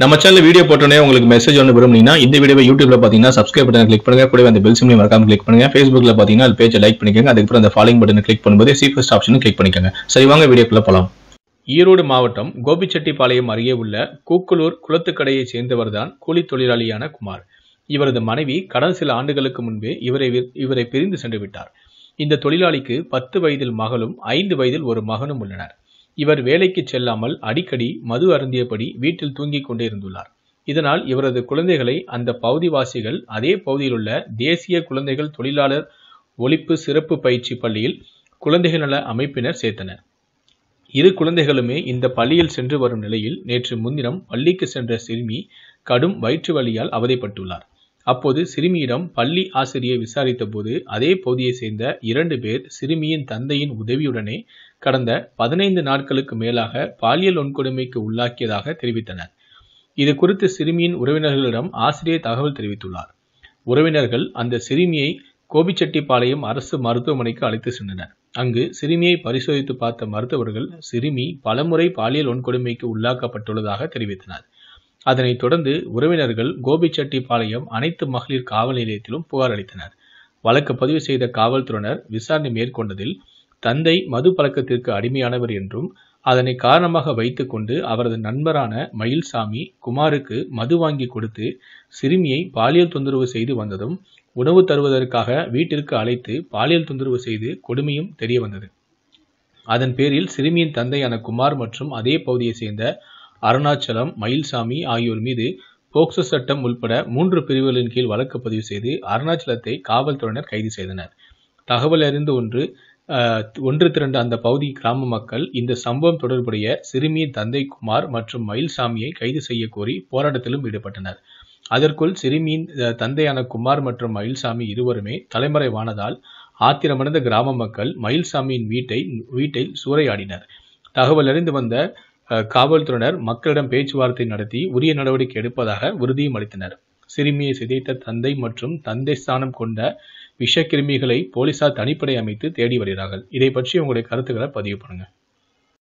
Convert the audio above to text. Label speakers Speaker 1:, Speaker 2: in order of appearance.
Speaker 1: நம்ம channel video போட்டோன்னே உங்களுக்கு மெசேஜ் ஒன்று விரும்புனீங்கன்னா இந்த வீடியோ யூடியூப்ல பார்த்தீங்கன்னா சப்ஸ்கிரைப் பட்டன் கிளிக் பண்ணுங்க கூட அந்த பெல் சிம்லையும் மறக்காம கிளிக் பண்ணுங்க ஃபேஸ்புக்ல பார்த்தீங்கன்னா அது பேஜை லைக் பண்ணிக்கோங்க அதுக்கப்புறம் அந்த ஃபாலோயிங் பட்டன் கிளிக் பண்ணும்போது சீஃபஸ்ட் ஆப்ஷன் கிளிக் பண்ணிக்கோங்க சரி வாங்க வீடியோக்குள்ள போலாம் ஈரோடு மாவட்டம் கோபிச்செட்டிப்பாளையம் அருகே உள்ள கூக்குலூர் குளத்துக்கடையை சேர்ந்தவர்தான் கூலி தொழிலாளியான குமார் இவரது மனைவி கடந்த சில ஆண்டுகளுக்கு முன்பே இவரை இவரை பிரிந்து சென்று விட்டார் இந்த தொழிலாளிக்கு பத்து வயதில் மகளும் ஐந்து வயதில் ஒரு மகனும் உள்ளனர் இவர் வேலைக்கு செல்லாமல் அடிக்கடி மது அருந்தியபடி வீட்டில் தூங்கிக் கொண்டிருந்துள்ளார் இதனால் இவரது குழந்தைகளை அந்த பகுதிவாசிகள் அதே பகுதியிலுள்ள தேசிய குழந்தைகள் தொழிலாளர் ஒழிப்பு சிறப்பு பயிற்சி பள்ளியில் குழந்தைகள் நல அமைப்பினர் சேர்த்தனர் இரு குழந்தைகளுமே இந்த பள்ளியில் சென்று வரும் நிலையில் நேற்று முன்தினம் பள்ளிக்கு சென்ற சிறுமி கடும் வயிற்று வலியால் அவதிப்பட்டுள்ளார் அப்போது சிறுமியிடம் பள்ளி ஆசிரியை விசாரித்த போது அதே பகுதியை சேர்ந்த இரண்டு பேர் சிறுமியின் தந்தையின் உதவியுடனே கடந்த பதினைந்து நாட்களுக்கு மேலாக பாலியல் வன்கொடுமைக்கு உள்ளாக்கியதாக தெரிவித்தனர் இது குறித்து சிறுமியின் உறவினர்களிடம் ஆசிரியர் தகவல் தெரிவித்துள்ளார் உறவினர்கள் அந்த சிறுமியை கோபிச்செட்டிப்பாளையம் அரசு மருத்துவமனைக்கு அழைத்து சென்றனர் அங்கு சிறுமியை பரிசோதித்து பார்த்த மருத்துவர்கள் சிறுமி பலமுறை பாலியல் வன்கொடுமைக்கு உள்ளாக்கப்பட்டுள்ளதாக தெரிவித்தனர் அதனைத் தொடர்ந்து உறவினர்கள் கோபிச்செட்டிப்பாளையம் அனைத்து மகளிர் காவல் நிலையத்திலும் புகார் அளித்தனர் வழக்கு பதிவு செய்த காவல்துறையினர் விசாரணை மேற்கொண்டதில் தந்தை மது பழக்கத்திற்கு அடிமையானவர் என்றும் அதனை காரணமாக வைத்துக்கொண்டு அவரது நண்பரான மயில்சாமி குமாருக்கு மது வாங்கி கொடுத்து சிறுமியை பாலியல் தொந்தரவு செய்து வந்ததும் உணவு தருவதற்காக வீட்டிற்கு அழைத்து பாலியல் தொந்தரவு செய்து கொடுமையும் தெரிய வந்தது அதன் பேரில் சிறுமியின் தந்தையான குமார் மற்றும் அதே பகுதியை சேர்ந்த அருணாச்சலம் மயில்சாமி ஆகியோர் மீது போக்சோ சட்டம் உள்பட மூன்று பிரிவுகளின் கீழ் வழக்கு பதிவு செய்து அருணாச்சலத்தை காவல்துறையினர் கைது செய்தனர் தகவல் அறிந்து ஒன்று ஒன்று திரண்ட அந்த பகுதி கிராம மக்கள் இந்த சம்பவம் தொடர்புடைய சிறுமியின் தந்தை குமார் மற்றும் மயில்சாமியை கைது செய்ய கோரி போராட்டத்திலும் ஈடுபட்டனர் அதற்குள் சிறுமியின் தந்தையான குமார் மற்றும் மயில்சாமி இருவருமே தலைமறைவானதால் ஆத்திரமடைந்த கிராம மக்கள் மயில்சாமியின் வீட்டை வீட்டில் சூறையாடினர் தகவல் அறிந்து வந்த காவல்துறையினர் மக்களிடம் பேச்சுவார்த்தை நடத்தி உரிய நடவடிக்கை எடுப்பதாக உறுதியும் அளித்தனர் சிறுமியை சிதைத்த தந்தை மற்றும் தந்தை ஸ்தானம் கொண்ட விஷக்கிருமிகளை போலீசார் தனிப்படை அமைத்து தேடி வருகிறார்கள் இதை பற்றி உங்களுடைய கருத்துக்களை பதிவு பண்ணுங்கள்